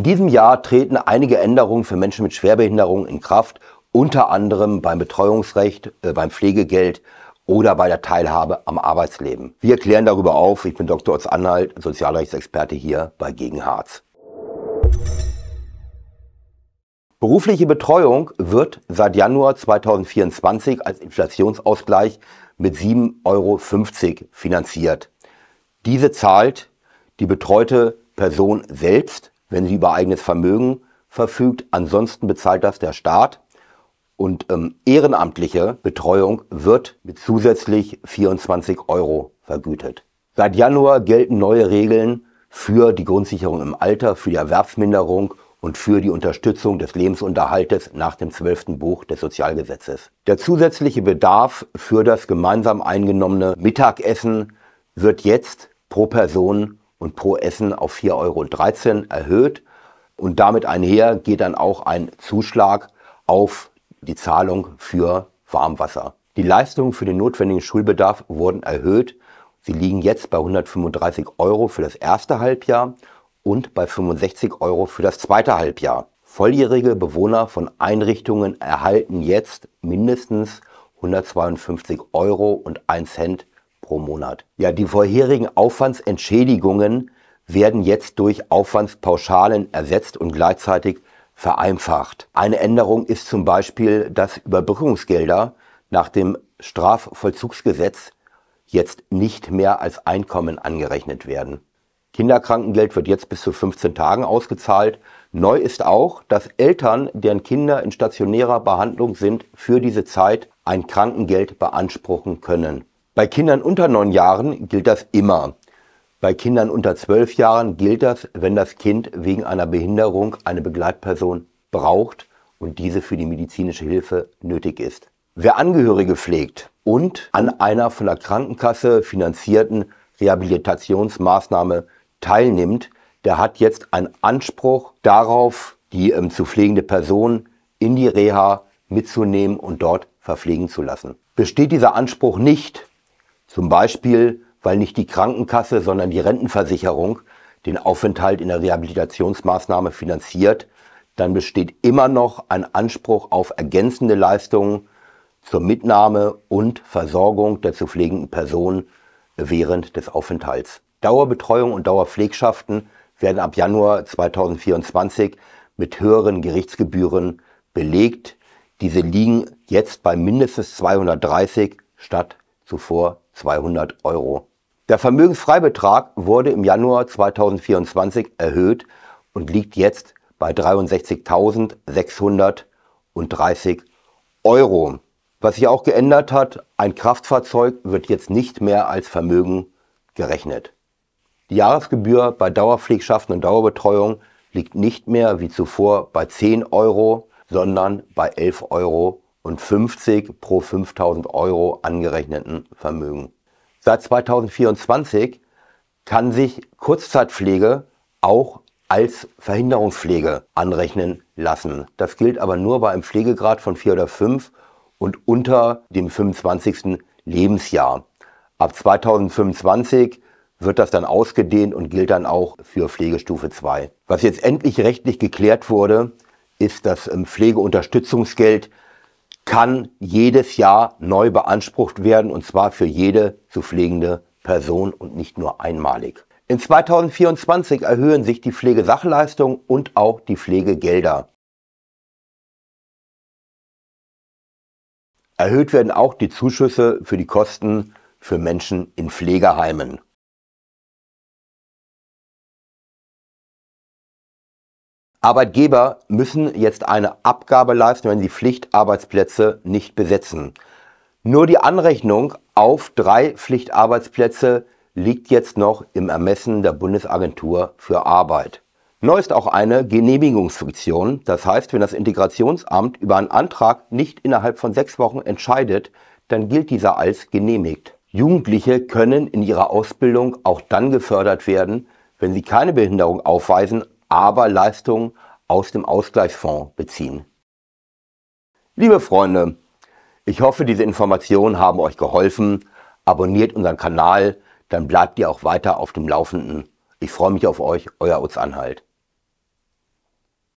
In diesem Jahr treten einige Änderungen für Menschen mit Schwerbehinderungen in Kraft, unter anderem beim Betreuungsrecht, äh, beim Pflegegeld oder bei der Teilhabe am Arbeitsleben. Wir klären darüber auf. Ich bin Dr. Otz Anhalt, Sozialrechtsexperte hier bei Gegenharz. Berufliche Betreuung wird seit Januar 2024 als Inflationsausgleich mit 7,50 Euro finanziert. Diese zahlt die betreute Person selbst wenn sie über eigenes Vermögen verfügt. Ansonsten bezahlt das der Staat. Und ähm, ehrenamtliche Betreuung wird mit zusätzlich 24 Euro vergütet. Seit Januar gelten neue Regeln für die Grundsicherung im Alter, für die Erwerbsminderung und für die Unterstützung des Lebensunterhaltes nach dem 12. Buch des Sozialgesetzes. Der zusätzliche Bedarf für das gemeinsam eingenommene Mittagessen wird jetzt pro Person und pro Essen auf 4,13 Euro erhöht. Und damit einher geht dann auch ein Zuschlag auf die Zahlung für Warmwasser. Die Leistungen für den notwendigen Schulbedarf wurden erhöht. Sie liegen jetzt bei 135 Euro für das erste Halbjahr und bei 65 Euro für das zweite Halbjahr. Volljährige Bewohner von Einrichtungen erhalten jetzt mindestens 152 Euro und 1 Cent pro Monat. Ja, die vorherigen Aufwandsentschädigungen werden jetzt durch Aufwandspauschalen ersetzt und gleichzeitig vereinfacht. Eine Änderung ist zum Beispiel, dass Überbrückungsgelder nach dem Strafvollzugsgesetz jetzt nicht mehr als Einkommen angerechnet werden. Kinderkrankengeld wird jetzt bis zu 15 Tagen ausgezahlt. Neu ist auch, dass Eltern, deren Kinder in stationärer Behandlung sind, für diese Zeit ein Krankengeld beanspruchen können. Bei Kindern unter neun Jahren gilt das immer. Bei Kindern unter zwölf Jahren gilt das, wenn das Kind wegen einer Behinderung eine Begleitperson braucht und diese für die medizinische Hilfe nötig ist. Wer Angehörige pflegt und an einer von der Krankenkasse finanzierten Rehabilitationsmaßnahme teilnimmt, der hat jetzt einen Anspruch darauf, die ähm, zu pflegende Person in die Reha mitzunehmen und dort verpflegen zu lassen. Besteht dieser Anspruch nicht, zum Beispiel, weil nicht die Krankenkasse, sondern die Rentenversicherung den Aufenthalt in der Rehabilitationsmaßnahme finanziert, dann besteht immer noch ein Anspruch auf ergänzende Leistungen zur Mitnahme und Versorgung der zu pflegenden Person während des Aufenthalts. Dauerbetreuung und Dauerpflegschaften werden ab Januar 2024 mit höheren Gerichtsgebühren belegt. Diese liegen jetzt bei mindestens 230 statt zuvor 200 Euro. Der Vermögensfreibetrag wurde im Januar 2024 erhöht und liegt jetzt bei 63.630 Euro. Was sich auch geändert hat, ein Kraftfahrzeug wird jetzt nicht mehr als Vermögen gerechnet. Die Jahresgebühr bei Dauerpflegschaften und Dauerbetreuung liegt nicht mehr wie zuvor bei 10 Euro, sondern bei 11 Euro und 50 pro 5000 Euro angerechneten Vermögen. Seit 2024 kann sich Kurzzeitpflege auch als Verhinderungspflege anrechnen lassen. Das gilt aber nur bei einem Pflegegrad von 4 oder 5 und unter dem 25. Lebensjahr. Ab 2025 wird das dann ausgedehnt und gilt dann auch für Pflegestufe 2. Was jetzt endlich rechtlich geklärt wurde, ist das ähm, Pflegeunterstützungsgeld, kann jedes Jahr neu beansprucht werden und zwar für jede zu pflegende Person und nicht nur einmalig. In 2024 erhöhen sich die Pflegesachleistungen und auch die Pflegegelder. Erhöht werden auch die Zuschüsse für die Kosten für Menschen in Pflegeheimen. Arbeitgeber müssen jetzt eine Abgabe leisten, wenn sie Pflichtarbeitsplätze nicht besetzen. Nur die Anrechnung auf drei Pflichtarbeitsplätze liegt jetzt noch im Ermessen der Bundesagentur für Arbeit. Neu ist auch eine Genehmigungsfunktion. Das heißt, wenn das Integrationsamt über einen Antrag nicht innerhalb von sechs Wochen entscheidet, dann gilt dieser als genehmigt. Jugendliche können in ihrer Ausbildung auch dann gefördert werden, wenn sie keine Behinderung aufweisen, aber Leistungen aus dem Ausgleichsfonds beziehen. Liebe Freunde, ich hoffe, diese Informationen haben euch geholfen. Abonniert unseren Kanal, dann bleibt ihr auch weiter auf dem Laufenden. Ich freue mich auf euch, euer Utz Anhalt.